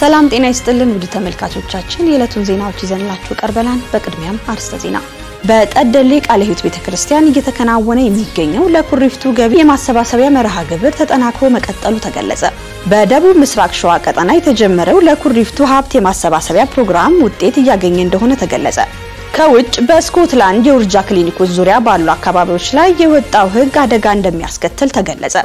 ሰላም ጤና ይስጥልን ውድ ተመልካቾቻችን፣ የዕለቱን ዜናዎች ይዘንላችሁ ቀርበናል። በቅድሚያም አርዕስተ ዜና። በጠደሌ ቃለ ሕይወት ቤተክርስቲያን እየተከናወነ የሚገኘው ለኩሪፍቱ ገቢ የማሰባሰቢያ መርሃ ግብር ተጠናክሮ መቀጠሉ ተገለጸ። በደቡብ ምስራቅ ሸዋ ቀጠና የተጀመረው ለኩሪፍቱ ሀብት የማሰባሰቢያ ፕሮግራም ውጤት እያገኘ እንደሆነ ተገለጸ። ከውጭ በስኮትላንድ የውርጃ ክሊኒኮች ዙሪያ ባሉ አካባቢዎች ላይ የወጣው ሕግ አደጋ እንደሚያስከትል ተገለጸ።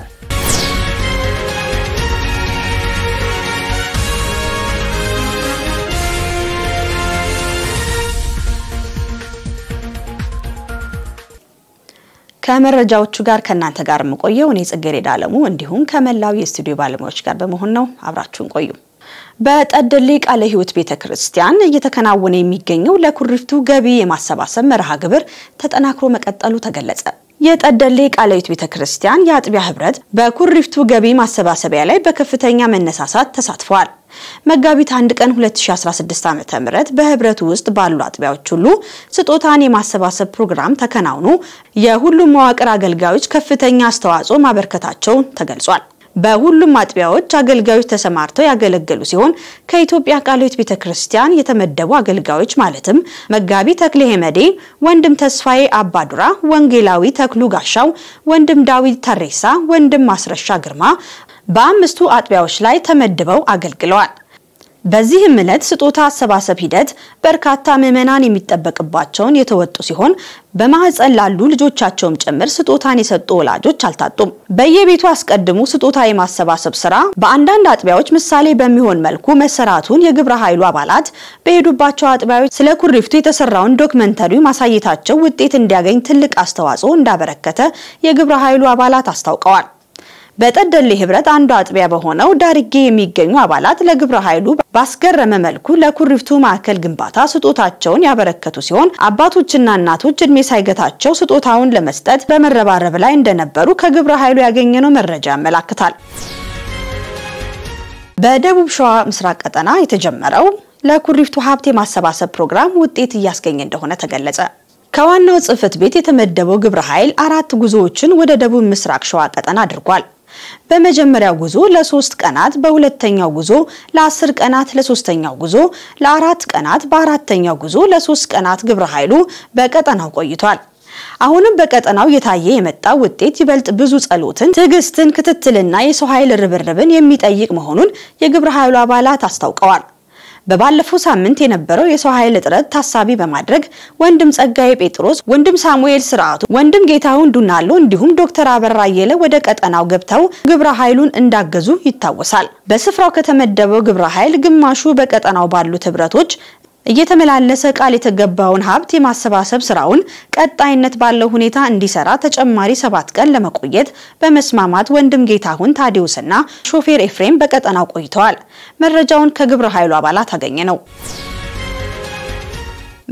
ከመረጃዎቹ ጋር ከእናንተ ጋር የምቆየው እኔ ጽጌረዳ አለሙ እንዲሁም ከመላው የስቱዲዮ ባለሙያዎች ጋር በመሆን ነው። አብራችሁን ቆዩ። በጠደሌ ቃለ ሕይወት ቤተ ክርስቲያን እየተከናወነ የሚገኘው ለኩሪፍቱ ገቢ የማሰባሰብ መርሃ ግብር ተጠናክሮ መቀጠሉ ተገለጸ። የጠደሌ ቃለ ሕይወት ቤተ ክርስቲያን የአጥቢያ ህብረት በኩሪፍቱ ገቢ ማሰባሰቢያ ላይ በከፍተኛ መነሳሳት ተሳትፏል። መጋቢት አንድ ቀን 2016 ዓ.ም በህብረቱ ውስጥ ባሉ አጥቢያዎች ሁሉ ስጦታን የማሰባሰብ ፕሮግራም ተከናውኖ የሁሉም መዋቅር አገልጋዮች ከፍተኛ አስተዋጽኦ ማበርከታቸው ተገልጿል። በሁሉም አጥቢያዎች አገልጋዮች ተሰማርተው ያገለገሉ ሲሆን ከኢትዮጵያ ቃለ ሕይወት ቤተክርስቲያን የተመደቡ አገልጋዮች ማለትም መጋቢ ተክሌ ሄመዴ፣ ወንድም ተስፋዬ አባዱራ፣ ወንጌላዊ ተክሉ ጋሻው፣ ወንድም ዳዊት ተሬሳ፣ ወንድም ማስረሻ ግርማ በአምስቱ አጥቢያዎች ላይ ተመድበው አገልግለዋል። በዚህም ዕለት ስጦታ አሰባሰብ ሂደት በርካታ ምዕመናን የሚጠበቅባቸውን የተወጡ ሲሆን በማህፀን ላሉ ልጆቻቸውም ጭምር ስጦታን የሰጡ ወላጆች አልታጡም። በየቤቱ አስቀድሞ ስጦታ የማሰባሰብ ስራ በአንዳንድ አጥቢያዎች ምሳሌ በሚሆን መልኩ መሰራቱን የግብረ ኃይሉ አባላት በሄዱባቸው አጥቢያዎች ስለ ኩሪፍቱ የተሰራውን ዶክመንተሪ ማሳየታቸው ውጤት እንዲያገኝ ትልቅ አስተዋጽኦ እንዳበረከተ የግብረ ኃይሉ አባላት አስታውቀዋል። በጠደሌ ህብረት አንዱ አጥቢያ በሆነው ዳርጌ የሚገኙ አባላት ለግብረ ኃይሉ ባስገረመ መልኩ ለኩሪፍቱ ማዕከል ግንባታ ስጦታቸውን ያበረከቱ ሲሆን አባቶችና እናቶች እድሜ ሳይገታቸው ስጦታውን ለመስጠት በመረባረብ ላይ እንደነበሩ ከግብረ ኃይሉ ያገኘነው መረጃ ያመላክታል። በደቡብ ሸዋ ምስራቅ ቀጠና የተጀመረው ለኩሪፍቱ ሀብት የማሰባሰብ ፕሮግራም ውጤት እያስገኘ እንደሆነ ተገለጸ። ከዋናው ጽህፈት ቤት የተመደበው ግብረ ኃይል አራት ጉዞዎችን ወደ ደቡብ ምስራቅ ሸዋ ቀጠና አድርጓል። በመጀመሪያው ጉዞ ለሶስት ቀናት፣ በሁለተኛው ጉዞ ለአስር ቀናት፣ ለሶስተኛው ጉዞ ለአራት ቀናት፣ በአራተኛው ጉዞ ለሶስት ቀናት ግብረ ኃይሉ በቀጠናው ቆይቷል። አሁንም በቀጠናው የታየ የመጣ ውጤት ይበልጥ ብዙ ጸሎትን፣ ትዕግስትን፣ ክትትልና የሰው ኃይል ርብርብን የሚጠይቅ መሆኑን የግብረ ኃይሉ አባላት አስታውቀዋል። በባለፈው ሳምንት የነበረው የሰው ኃይል እጥረት ታሳቢ በማድረግ ወንድም ጸጋዬ ጴጥሮስ፣ ወንድም ሳሙኤል ስርዓቱ፣ ወንድም ጌታሁን ዱናሎ እንዲሁም ዶክተር አበራ አየለ ወደ ቀጠናው ገብተው ግብረ ኃይሉን እንዳገዙ ይታወሳል። በስፍራው ከተመደበው ግብረ ኃይል ግማሹ በቀጠናው ባሉ ህብረቶች እየተመላለሰ ቃል የተገባውን ሀብት የማሰባሰብ ስራውን ቀጣይነት ባለው ሁኔታ እንዲሰራ ተጨማሪ ሰባት ቀን ለመቆየት በመስማማት ወንድም ጌታሁን ታዲዮስና ሾፌር ኤፍሬም በቀጠናው ቆይተዋል። መረጃውን ከግብረ ኃይሉ አባላት አገኘ ነው።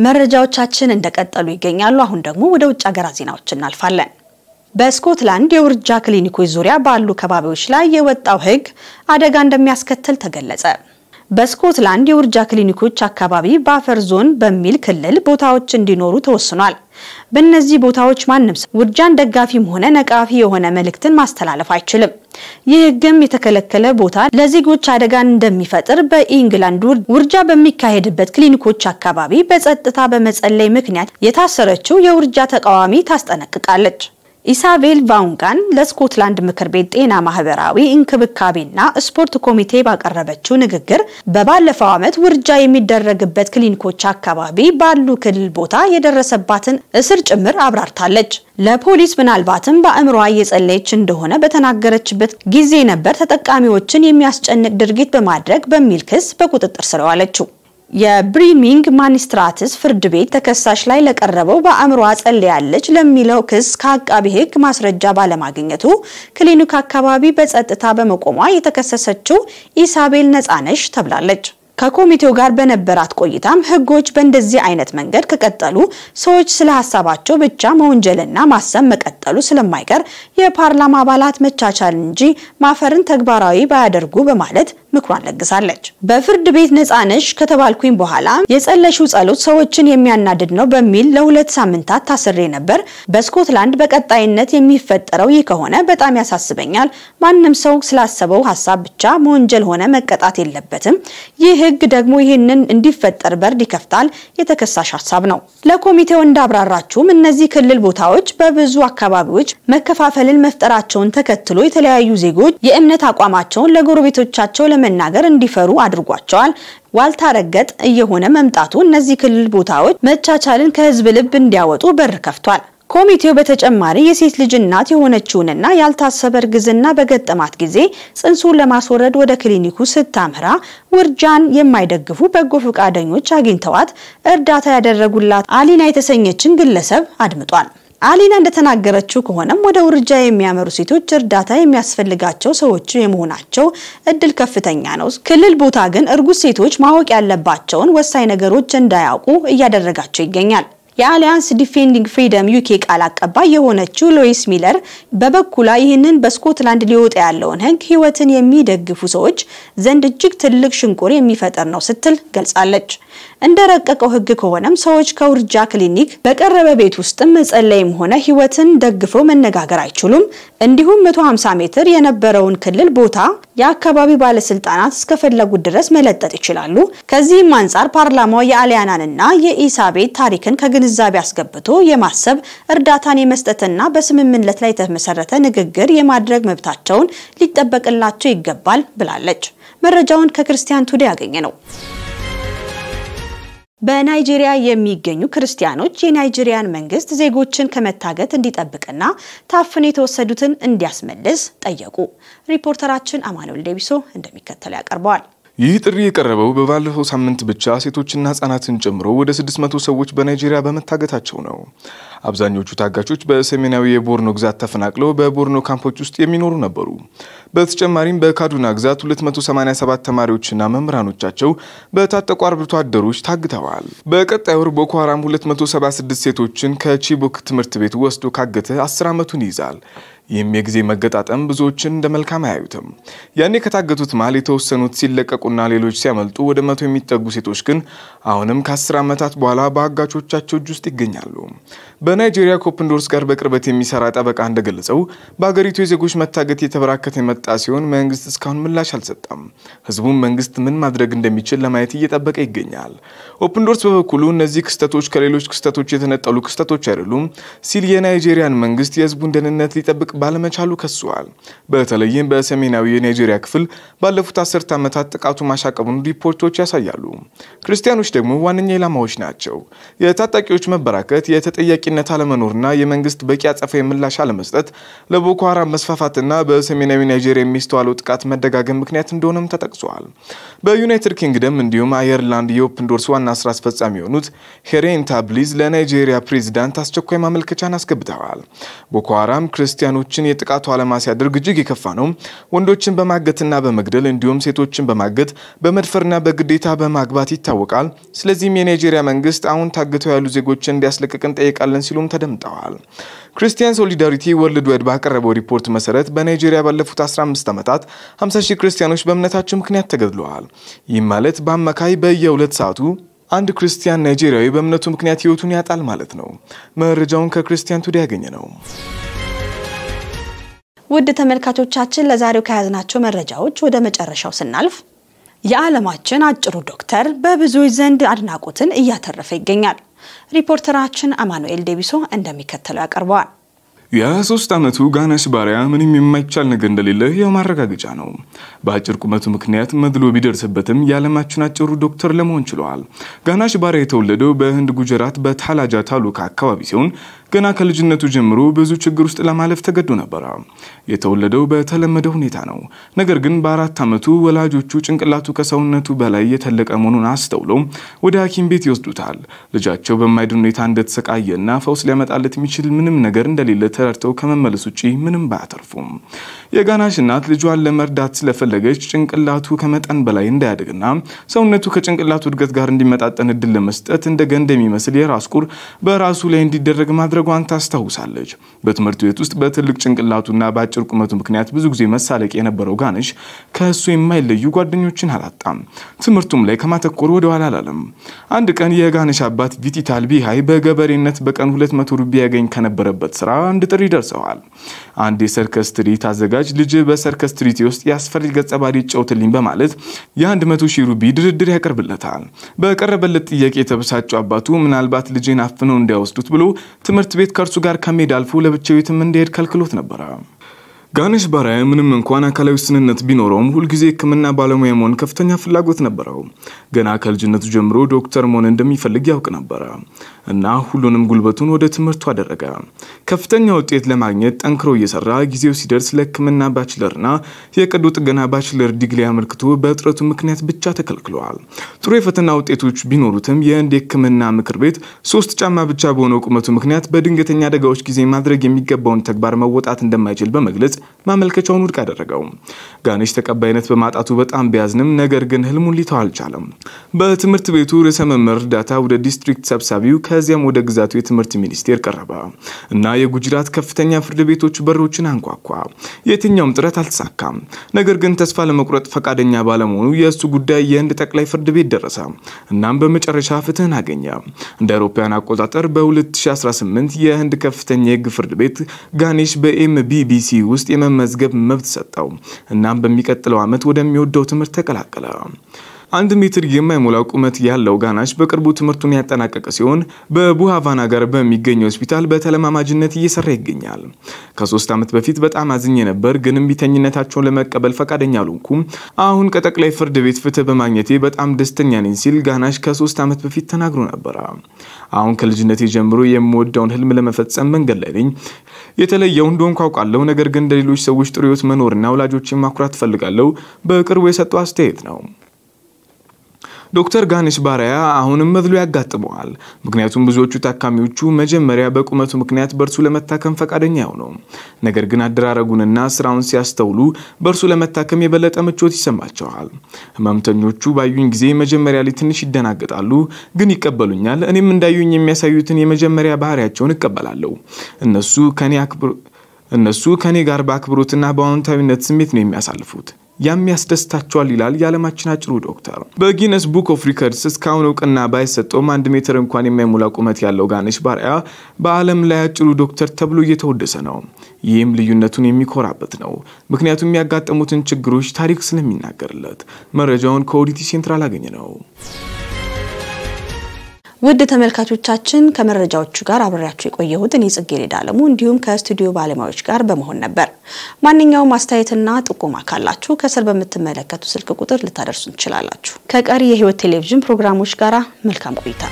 መረጃዎቻችን እንደቀጠሉ ይገኛሉ። አሁን ደግሞ ወደ ውጭ ሀገራ ዜናዎች እናልፋለን። በስኮትላንድ የውርጃ ክሊኒኮች ዙሪያ ባሉ ከባቢዎች ላይ የወጣው ህግ አደጋ እንደሚያስከትል ተገለጸ። በስኮትላንድ የውርጃ ክሊኒኮች አካባቢ በአፈር ዞን በሚል ክልል ቦታዎች እንዲኖሩ ተወስኗል። በእነዚህ ቦታዎች ማንም ሰው ውርጃን ደጋፊም ሆነ ነቃፊ የሆነ መልእክትን ማስተላለፍ አይችልም። ይህ ህግም የተከለከለ ቦታ ለዜጎች አደጋን እንደሚፈጥር በኢንግላንድ ውርጃ በሚካሄድበት ክሊኒኮች አካባቢ በጸጥታ በመጸለይ ምክንያት የታሰረችው የውርጃ ተቃዋሚ ታስጠነቅቃለች። ኢሳቤል ቫውንጋን ለስኮትላንድ ምክር ቤት ጤና ማህበራዊ እንክብካቤና ስፖርት ኮሚቴ ባቀረበችው ንግግር በባለፈው ዓመት ውርጃ የሚደረግበት ክሊኒኮች አካባቢ ባሉ ክልል ቦታ የደረሰባትን እስር ጭምር አብራርታለች። ለፖሊስ ምናልባትም በእምሯ እየጸለየች እንደሆነ በተናገረችበት ጊዜ ነበር ተጠቃሚዎችን የሚያስጨንቅ ድርጊት በማድረግ በሚል ክስ በቁጥጥር ስር ዋለችው። የብሪሚንግ ማኒስትራትስ ፍርድ ቤት ተከሳሽ ላይ ለቀረበው በአእምሮ አጸልያለች ለሚለው ክስ ከአቃቢ ሕግ ማስረጃ ባለማግኘቱ ክሊኒክ አካባቢ በጸጥታ በመቆሟ የተከሰሰችው ኢሳቤል ነጻነሽ ተብላለች። ከኮሚቴው ጋር በነበራት ቆይታም ህጎች በእንደዚህ አይነት መንገድ ከቀጠሉ ሰዎች ስለ ሀሳባቸው ብቻ መወንጀልና ማሰብ መቀጠሉ ስለማይቀር የፓርላማ አባላት መቻቻል እንጂ ማፈርን ተግባራዊ ባያደርጉ በማለት ምክሯን ለግሳለች። በፍርድ ቤት ነጻነሽ ከተባልኩኝ በኋላ የጸለሽው ጸሎት ሰዎችን የሚያናድድ ነው በሚል ለሁለት ሳምንታት ታስሬ ነበር። በስኮትላንድ በቀጣይነት የሚፈጠረው ይህ ከሆነ በጣም ያሳስበኛል። ማንም ሰው ስላሰበው ሀሳብ ብቻ መወንጀል ሆነ መቀጣት የለበትም። ይህ ህግ ደግሞ ይህንን እንዲፈጠር በርድ ይከፍታል የተከሳሽ ሀሳብ ነው። ለኮሚቴው እንዳብራራችሁም እነዚህ ክልል ቦታዎች በብዙ አካባቢዎች መከፋፈልን መፍጠራቸውን ተከትሎ የተለያዩ ዜጎች የእምነት አቋማቸውን ለጎረቤቶቻቸው ለመናገር እንዲፈሩ አድርጓቸዋል። ዋልታ ረገጥ እየሆነ መምጣቱ እነዚህ ክልል ቦታዎች መቻቻልን ከህዝብ ልብ እንዲያወጡ በር ከፍቷል። ኮሚቴው በተጨማሪ የሴት ልጅ እናት የሆነችውንና ያልታሰበ እርግዝና በገጠማት ጊዜ ጽንሱን ለማስወረድ ወደ ክሊኒኩ ስታምራ ውርጃን የማይደግፉ በጎ ፈቃደኞች አግኝተዋት እርዳታ ያደረጉላት አሊና የተሰኘችን ግለሰብ አድምጧል። አሊና እንደተናገረችው ከሆነም ወደ ውርጃ የሚያመሩ ሴቶች እርዳታ የሚያስፈልጋቸው ሰዎች የመሆናቸው እድል ከፍተኛ ነው። ክልል ቦታ ግን እርጉዝ ሴቶች ማወቅ ያለባቸውን ወሳኝ ነገሮች እንዳያውቁ እያደረጋቸው ይገኛል። የአሊያንስ ዲፌንዲንግ ፍሪደም ዩኬ ቃል አቀባይ የሆነችው ሎይስ ሚለር በበኩላ ይህንን በስኮትላንድ ሊወጣ ያለውን ሕግ ህይወትን የሚደግፉ ሰዎች ዘንድ እጅግ ትልቅ ሽንቁር የሚፈጥር ነው ስትል ገልጻለች። እንደ ረቀቀው ሕግ ከሆነም ሰዎች ከውርጃ ክሊኒክ በቀረበ ቤት ውስጥም መጸለይም ሆነ ህይወትን ደግፈው መነጋገር አይችሉም። እንዲሁም 150 ሜትር የነበረውን ክልል ቦታ የአካባቢ ባለስልጣናት እስከፈለጉት ድረስ መለጠጥ ይችላሉ። ከዚህም አንጻር ፓርላማው የአሊያናንና የኢሳቤት ታሪክን ከግንዛቤ አስገብቶ የማሰብ እርዳታን የመስጠትና በስምምነት ላይ የተመሰረተ ንግግር የማድረግ መብታቸውን ሊጠበቅላቸው ይገባል ብላለች። መረጃውን ከክርስቲያን ቱዴ ያገኘ ነው። በናይጄሪያ የሚገኙ ክርስቲያኖች የናይጄሪያን መንግስት ዜጎችን ከመታገት እንዲጠብቅና ታፍን የተወሰዱትን እንዲያስመልስ ጠየቁ። ሪፖርተራችን አማኑኤል ደቢሶ እንደሚከተለው ያቀርበዋል። ይህ ጥሪ የቀረበው በባለፈው ሳምንት ብቻ ሴቶችና ህጻናትን ጨምሮ ወደ 600 ሰዎች በናይጄሪያ በመታገታቸው ነው። አብዛኞቹ ታጋቾች በሰሜናዊ የቦርኖ ግዛት ተፈናቅለው በቦርኖ ካምፖች ውስጥ የሚኖሩ ነበሩ። በተጨማሪም በካዱና ግዛት 287 ተማሪዎችና መምህራኖቻቸው በታጠቁ አርብቶ አደሮች ታግተዋል። በቀጣይ ወር ቦኮ ሀራም 276 ሴቶችን ከቺቦክ ትምህርት ቤት ወስዶ ካገተ 10 ዓመቱን ይይዛል። ይህም የጊዜ መገጣጠም ብዙዎችን እንደ መልካም አያዩትም። ያኔ ከታገቱት መሃል የተወሰኑት ሲለቀቁና ሌሎች ሲያመልጡ ወደ መቶ የሚጠጉ ሴቶች ግን አሁንም ከአስር ዓመታት በኋላ በአጋቾቻቸው እጅ ውስጥ ይገኛሉ። በናይጄሪያ ኮፕንዶርስ ጋር በቅርበት የሚሰራ ጠበቃ እንደገለጸው በአገሪቱ የዜጎች መታገት የተበራከተ የመጣ ሲሆን መንግስት እስካሁን ምላሽ አልሰጠም። ህዝቡም መንግስት ምን ማድረግ እንደሚችል ለማየት እየጠበቀ ይገኛል። ኦፕንዶርስ በበኩሉ እነዚህ ክስተቶች ከሌሎች ክስተቶች የተነጠሉ ክስተቶች አይደሉም ሲል የናይጄሪያን መንግስት የህዝቡን ደህንነት ሊጠብቅ ባለመቻሉ ከሰዋል። በተለይም በሰሜናዊ የናይጄሪያ ክፍል ባለፉት አስርት ዓመታት ጥቃቱ ማሻቀቡን ሪፖርቶች ያሳያሉ። ክርስቲያኖች ደግሞ ዋነኛ ኢላማዎች ናቸው። የታጣቂዎች መበራከት፣ የተጠያቂነት አለመኖርና የመንግስት በቂ አጸፋዊ ምላሽ አለመስጠት ለቦኮ ሃራም መስፋፋትና በሰሜናዊ ናይጄሪያ የሚስተዋለው ጥቃት መደጋገም ምክንያት እንደሆነም ተጠቅሷል። በዩናይትድ ኪንግደም እንዲሁም አየርላንድ የኦፕን ዶርስ ዋና ስራ አስፈጻሚ የሆኑት ሄሬን ታብሊዝ ለናይጄሪያ ፕሬዚዳንት አስቸኳይ ማመልከቻን አስገብተዋል። ቦኮ ሃራም ክርስቲያኖች ሴቶችን የጥቃቱ ዓላማ ሲያደርግ እጅግ የከፋ ነው። ወንዶችን በማገትና በመግደል እንዲሁም ሴቶችን በማገት በመድፈርና በግዴታ በማግባት ይታወቃል። ስለዚህም የናይጄሪያ መንግስት አሁን ታግተው ያሉ ዜጎችን እንዲያስለቅቅ እንጠይቃለን ሲሉም ተደምጠዋል። ክርስቲያን ሶሊዳሪቲ ወርልድ ዋይድ ባቀረበው ሪፖርት መሰረት በናይጄሪያ ባለፉት 15 ዓመታት 50 ሺህ ክርስቲያኖች በእምነታቸው ምክንያት ተገድለዋል። ይህም ማለት በአማካይ በየሁለት ሰዓቱ አንድ ክርስቲያን ናይጄሪያዊ በእምነቱ ምክንያት ህይወቱን ያጣል ማለት ነው። መረጃውን ከክርስቲያን ቱዴይ ያገኘ ነው። ውድ ተመልካቾቻችን ለዛሬው ከያዝናቸው መረጃዎች ወደ መጨረሻው ስናልፍ የዓለማችን አጭሩ ዶክተር በብዙዎች ዘንድ አድናቆትን እያተረፈ ይገኛል። ሪፖርተራችን አማኑኤል ዴቢሶ እንደሚከተለው ያቀርበዋል። የሶስት ዓመቱ ጋነሽ ባሪያ ምንም የማይቻል ነገር እንደሌለ ማረጋገጫ ነው። በአጭር ቁመቱ ምክንያት መድሎ ቢደርስበትም የዓለማችን አጭሩ ዶክተር ለመሆን ችሏል። ጋናሽ ባሪያ የተወለደው በህንድ ጉጀራት በታላጃ ታሉካ አካባቢ ሲሆን ገና ከልጅነቱ ጀምሮ ብዙ ችግር ውስጥ ለማለፍ ተገዶ ነበረ። የተወለደው በተለመደ ሁኔታ ነው። ነገር ግን በአራት ዓመቱ ወላጆቹ ጭንቅላቱ ከሰውነቱ በላይ የተለቀ መሆኑን አስተውለው ወደ ሐኪም ቤት ይወስዱታል። ልጃቸው በማይድን ሁኔታ እንደተሰቃየና ፈውስ ሊያመጣለት የሚችል ምንም ነገር እንደሌለ ተረድተው ከመመለስ ውጪ ምንም ባያተርፉም የጋናሽ እናት ልጇን ለመርዳት ስለፈለገች ጭንቅላቱ ከመጠን በላይ እንዳያድግና ሰውነቱ ከጭንቅላቱ እድገት ጋር እንዲመጣጠን እድል ለመስጠት እንደ ገንድ የሚመስል የራስ ቁር በራሱ ላይ እንዲደረግ ማድረግ ማድረጓን ታስታውሳለች። በትምህርት ቤት ውስጥ በትልቅ ጭንቅላቱና በአጭር ቁመቱ ምክንያት ብዙ ጊዜ መሳለቅ የነበረው ጋነሽ ከእሱ የማይለዩ ጓደኞችን አላጣም። ትምህርቱም ላይ ከማተኮር ወደኋላ አላለም። አንድ ቀን የጋነሽ አባት ቪቲታል ቢሃይ በገበሬነት በቀን 200 ሩቢ ያገኝ ከነበረበት ስራ አንድ ጥሪ ደርሰዋል። አንድ የሰርከስ ትርኢት አዘጋጅ ልጅ በሰርከስ ትርኢት ውስጥ የአስፈሪ ገጸ ባህሪ ይጫወትልኝ በማለት የ100 ሺህ ሩቢ ድርድር ያቀርብለታል። በቀረበለት ጥያቄ የተበሳጨው አባቱ ምናልባት ልጄን አፍነው እንዳይወስዱት ብሎ ትምህርት ትምህርት ቤት ከእርሱ ጋር ከመሄድ አልፎ ለብቻው የትም እንዳይሄድ ከልክሎት ነበረ። ጋኔሽ ባራያ ምንም እንኳን አካላዊ ስንነት ቢኖረውም ሁልጊዜ ሕክምና ባለሙያ መሆን ከፍተኛ ፍላጎት ነበረው። ገና ከልጅነቱ ጀምሮ ዶክተር መሆን እንደሚፈልግ ያውቅ ነበረ። እና ሁሉንም ጉልበቱን ወደ ትምህርቱ አደረገ። ከፍተኛ ውጤት ለማግኘት ጠንክሮ እየሰራ ጊዜው ሲደርስ ለሕክምና ባችለርና የቀዶ ጥገና ባችለር ዲግሪ አመልክቶ በእጥረቱ ምክንያት ብቻ ተከልክለዋል። ጥሩ የፈተና ውጤቶች ቢኖሩትም የህንድ የሕክምና ምክር ቤት ሶስት ጫማ ብቻ በሆነው ቁመቱ ምክንያት በድንገተኛ አደጋዎች ጊዜ ማድረግ የሚገባውን ተግባር መወጣት እንደማይችል በመግለጽ ማመልከቻውን ውድቅ አደረገው። ጋኔሽ ተቀባይነት በማጣቱ በጣም ቢያዝንም ነገር ግን ህልሙን ሊተው አልቻለም። በትምህርት ቤቱ ርዕሰ መምህር እርዳታ ወደ ዲስትሪክት ሰብሳቢው ከዚያም ወደ ግዛቱ የትምህርት ሚኒስቴር ቀረበ እና የጉጅራት ከፍተኛ ፍርድ ቤቶች በሮችን አንኳኳ። የትኛውም ጥረት አልተሳካም። ነገር ግን ተስፋ ለመቁረጥ ፈቃደኛ ባለመሆኑ የእሱ ጉዳይ የህንድ ጠቅላይ ፍርድ ቤት ደረሰ። እናም በመጨረሻ ፍትህን አገኘ። እንደ አውሮፓውያን አቆጣጠር በ2018 የህንድ ከፍተኛ የህግ ፍርድ ቤት ጋኔሽ በኤምቢቢሲ ውስጥ የመመዝገብ መብት ሰጠው። እናም በሚቀጥለው ዓመት ወደሚወደው ትምህርት ተቀላቀለ። አንድ ሜትር የማይሞላው ቁመት ያለው ጋናሽ በቅርቡ ትምህርቱን ያጠናቀቀ ሲሆን በቡሃቫና ጋር በሚገኝ ሆስፒታል በተለማማጅነት እየሰራ ይገኛል። ከሶስት ዓመት በፊት በጣም አዝኜ ነበር፣ ግን ቢተኝነታቸውን ለመቀበል ፈቃደኛ አልሆንኩም። አሁን ከጠቅላይ ፍርድ ቤት ፍትህ በማግኘቴ በጣም ደስተኛ ነኝ ሲል ጋናሽ ከሶስት ዓመት በፊት ተናግሮ ነበረ። አሁን ከልጅነቴ ጀምሮ የምወዳውን ህልም ለመፈጸም መንገድ ላይ ነኝ። የተለየው እንደሆንኩ አውቃለሁ፣ ነገር ግን እንደሌሎች ሰዎች ጥሩ ህይወት መኖርና ወላጆችን ማኩራት እፈልጋለሁ። በቅርቡ የሰጠው አስተያየት ነው። ዶክተር ጋንሽ ባሪያ አሁንም መድሎ ያጋጥመዋል። ምክንያቱም ብዙዎቹ ታካሚዎቹ መጀመሪያ በቁመቱ ምክንያት በእርሱ ለመታከም ፈቃደኛ ነው። ነገር ግን አደራረጉንና ስራውን ሲያስተውሉ በእርሱ ለመታከም የበለጠ ምቾት ይሰማቸዋል። ህመምተኞቹ ባዩኝ ጊዜ መጀመሪያ ላይ ትንሽ ይደናገጣሉ፣ ግን ይቀበሉኛል። እኔም እንዳዩኝ የሚያሳዩትን የመጀመሪያ ባህሪያቸውን እቀበላለሁ። እነሱ ከኔ እነሱ ከኔ ጋር በአክብሮትና በአዎንታዊነት ስሜት ነው የሚያሳልፉት። ያሚያስደስታቸዋል ይላል የዓለማችን አጭሩ ዶክተር። በጊነስ ቡክ ኦፍ ሪከርድስ እስካሁን እውቅና ባይሰጠውም አንድ ሜትር እንኳን የማይሞላ ቁመት ያለው ጋነሽ ባሪያ በዓለም ላይ አጭሩ ዶክተር ተብሎ እየተወደሰ ነው። ይህም ልዩነቱን የሚኮራበት ነው። ምክንያቱም የሚያጋጠሙትን ችግሮች ታሪክ ስለሚናገርለት መረጃውን ከኦዲቲ ሴንትራል አገኘ ነው። ውድ ተመልካቾቻችን ከመረጃዎቹ ጋር አብሬያችሁ የቆየሁት እኔ ጽጌረዳ አለሙ እንዲሁም ከስቱዲዮ ባለሙያዎች ጋር በመሆን ነበር። ማንኛውም አስተያየትና ጥቆማ ካላችሁ ከስር በምትመለከቱ ስልክ ቁጥር ልታደርሱ ትችላላችሁ ከቀሪ የህይወት ቴሌቪዥን ፕሮግራሞች ጋር መልካም ቆይታ